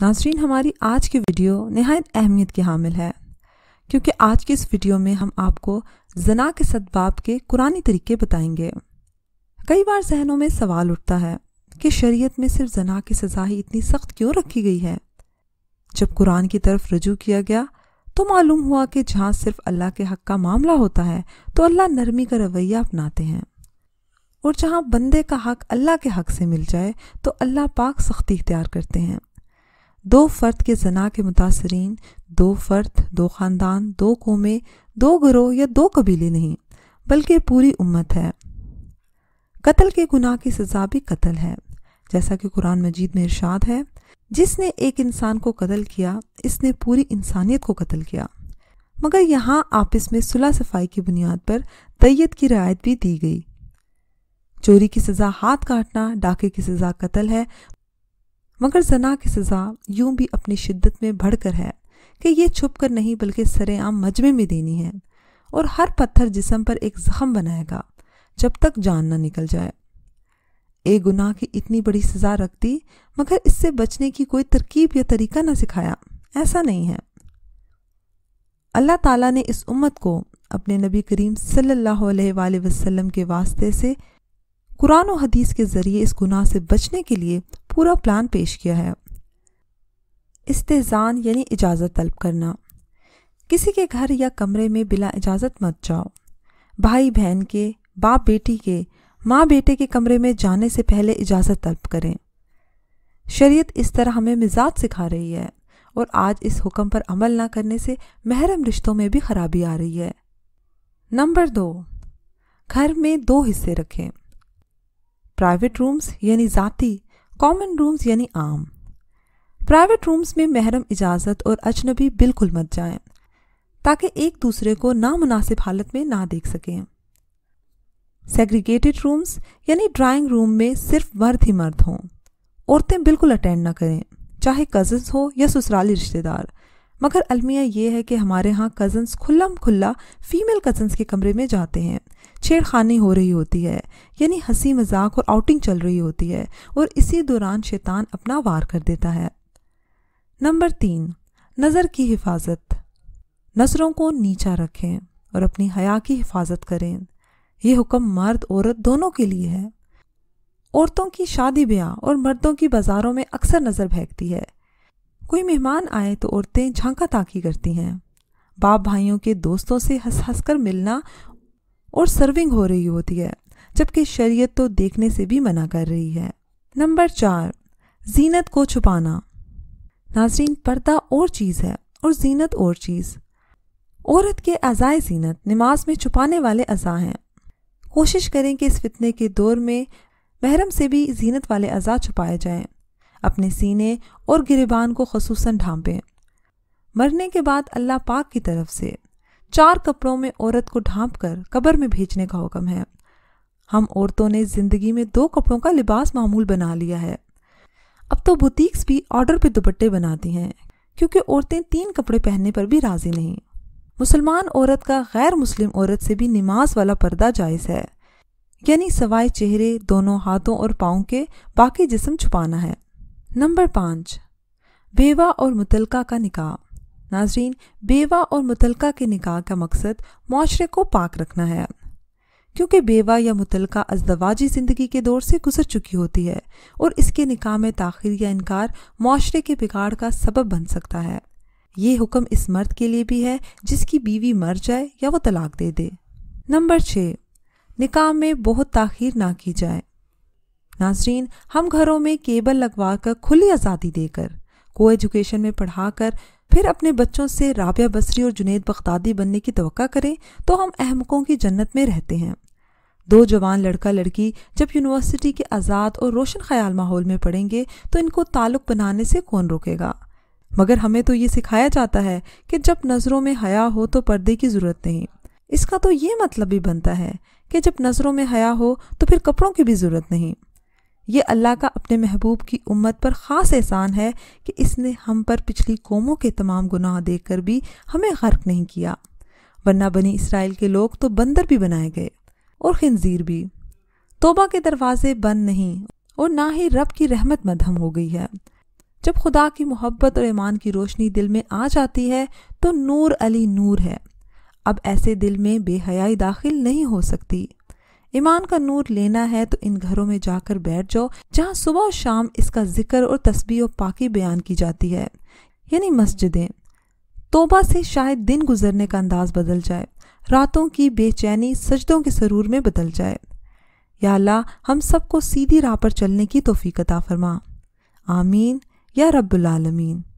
ناظرین ہماری آج کی ویڈیو نہایت اہمیت کی حامل ہے کیونکہ آج کی اس ویڈیو میں ہم آپ کو زنا کے صدباب کے قرآن طریقے بتائیں گے کئی بار ذہنوں میں سوال اٹھتا ہے کہ شریعت میں صرف زنا کی سزا ہی اتنی سخت کیوں رکھی گئی ہے جب قرآن کی طرف رجوع کیا گیا تو معلوم ہوا کہ جہاں صرف اللہ کے حق کا معاملہ ہوتا ہے تو اللہ نرمی کا رویہ اپناتے ہیں اور جہاں بندے کا حق اللہ کے حق سے مل جائے تو اللہ پاک سختی اختیار کرتے ہیں دو فرد کے زنا کے متاثرین دو فرد دو خاندان دو قومیں دو گروہ یا دو قبیلے نہیں بلکہ پوری امت ہے قتل کے گناہ کی سزا بھی قتل ہے جیسا کہ قرآن مجید میں ارشاد ہے جس نے ایک انسان کو قتل کیا اس نے پوری انسانیت کو قتل کیا مگر یہاں آپس میں صلح صفائی کی بنیاد پر طیت کی رعایت بھی دی گئی چوری کی سزا ہاتھ کاٹنا ڈاکے کی سزا قتل ہے مگر زنا کی سزا یوں بھی اپنی شدت میں بڑھ کر ہے کہ یہ چھپ کر نہیں بلکہ سر عام مجمع میں دینی ہے اور ہر پتھر جسم پر ایک زخم بنائے گا جب تک جان نہ نکل جائے ایک گناہ کی اتنی بڑی سزا رکھ دی مگر اس سے بچنے کی کوئی ترکیب یا طریقہ نہ سکھایا ایسا نہیں ہے اللہ تعالیٰ نے اس امت کو اپنے نبی کریم صلی اللہ علیہ وآلہ وسلم کے واسطے سے قرآن و حدیث کے ذریعے اس گناہ سے بچنے کے لیے پورا پلان پیش کیا ہے استحزان یعنی اجازت طلب کرنا کسی کے گھر یا کمرے میں بلا اجازت مت جاؤ بھائی بہن کے باپ بیٹی کے ماں بیٹے کے کمرے میں جانے سے پہلے اجازت طلب کریں شریعت اس طرح ہمیں مزاج سکھا رہی ہے اور آج اس حکم پر عمل نہ کرنے سے محرم رشتوں میں بھی خرابی آ رہی ہے نمبر دو گھر میں دو حصے رکھیں پرائیویٹ رومز یعنی ذاتی کامن رومز یعنی عام پرائیویٹ رومز میں محرم اجازت اور اجنبی بالکل مت جائیں تاکہ ایک دوسرے کو نامناسب حالت میں نہ دیکھ سکیں سیگریگیٹڈ رومز یعنی ڈرائنگ روم میں صرف مرد ہی مرد ہوں عورتیں بالکل اٹینڈ نہ کریں چاہے کزنس ہو یا سسرالی رشتے دار مگر المیہ یہ ہے کہ ہمارے ہاں کزنس کھلا کھلا فیمل کزنس کے کمرے میں جاتے ہیں چھیڑ خانی ہو رہی ہوتی ہے یعنی ہنسی مزاق اور آؤٹنگ چل رہی ہوتی ہے ہے اور اسی دوران شیطان اپنا وار کر دیتا نمبر تین نظر کی حفاظت نظروں کو نیچا رکھیں اور اپنی حیا کی حفاظت کریں یہ حکم مرد عورت دونوں کے لیے ہے عورتوں کی شادی بیاہ اور مردوں کی بازاروں میں اکثر نظر بھیگتی ہے کوئی مہمان آئے تو عورتیں جھانکا تاکی کرتی ہیں باپ بھائیوں کے دوستوں سے ہنس ہنس کر ملنا اور سرونگ ہو رہی ہوتی ہے جبکہ شریعت تو دیکھنے سے بھی منع کر رہی ہے نمبر چار زینت کو چھپانا ناظرین پردہ اور چیز ہے اور زینت اور چیز عورت کے اعضائے زینت نماز میں چھپانے والے اعضاء ہیں کوشش کریں کہ اس فتنے کے دور میں محرم سے بھی زینت والے اعضاء چھپائے جائیں اپنے سینے اور گریبان کو خصوصاً ڈھانپیں مرنے کے بعد اللہ پاک کی طرف سے چار کپڑوں میں عورت کو ڈھانپ کر قبر میں بھیجنے کا حکم ہے ہم عورتوں نے زندگی میں دو کپڑوں کا لباس معمول بنا لیا ہے اب تو بوتیکس بھی آرڈر پہ دوپٹے بناتی ہیں کیونکہ عورتیں تین کپڑے پہننے پر بھی راضی نہیں مسلمان عورت کا غیر مسلم عورت سے بھی نماز والا پردہ جائز ہے یعنی سوائے چہرے دونوں ہاتھوں اور پاؤں کے باقی جسم چھپانا ہے نمبر پانچ بیوہ اور متعلقہ کا نکاح ناظرین بیوہ اور متعلقہ کے نکاح کا مقصد معاشرے کو پاک رکھنا ہے کیونکہ بیوہ یا متعلقہ ازدواجی زندگی کے دور سے گزر چکی ہوتی ہے اور اس کے نکاح میں تاخیر یا انکار معاشرے کے بگاڑ کا سبب بن سکتا ہے یہ حکم اس مرد کے لیے بھی ہے جس کی بیوی مر جائے یا وہ طلاق دے دے نمبر چھ نکاح میں بہت تاخیر نہ کی جائے ناظرین ہم گھروں میں کیبل لگوا کر کھلی آزادی دے کر کو ایجوکیشن میں پڑھا کر پھر اپنے بچوں سے رابعہ بصری اور جنید بغدادی بننے کی توقع کریں تو ہم احمقوں کی جنت میں رہتے ہیں دو جوان لڑکا لڑکی جب یونیورسٹی کے آزاد اور روشن خیال ماحول میں پڑھیں گے تو ان کو تعلق بنانے سے کون روکے گا مگر ہمیں تو یہ سکھایا جاتا ہے کہ جب نظروں میں حیا ہو تو پردے کی ضرورت نہیں اس کا تو یہ مطلب بھی بنتا ہے کہ جب نظروں میں حیا ہو تو پھر کپڑوں کی بھی ضرورت نہیں یہ اللہ کا اپنے محبوب کی امت پر خاص احسان ہے کہ اس نے ہم پر پچھلی قوموں کے تمام گناہ دیکھ کر بھی ہمیں غرق نہیں کیا ورنہ بنی اسرائیل کے لوگ تو بندر بھی بنائے گئے اور خنزیر بھی توبہ کے دروازے بند نہیں اور نہ ہی رب کی رحمت مدھم ہو گئی ہے جب خدا کی محبت اور ایمان کی روشنی دل میں آ جاتی ہے تو نور علی نور ہے اب ایسے دل میں بے حیائی داخل نہیں ہو سکتی ایمان کا نور لینا ہے تو ان گھروں میں جا کر بیٹھ جاؤ جہاں صبح و شام اس کا ذکر اور تسبیح و پاکی بیان کی جاتی ہے یعنی مسجدیں توبہ سے شاید دن گزرنے کا انداز بدل جائے راتوں کی بے چینی سجدوں کے سرور میں بدل جائے یا اللہ ہم سب کو سیدھی راہ پر چلنے کی توفیق عطا فرما آمین یا رب العالمین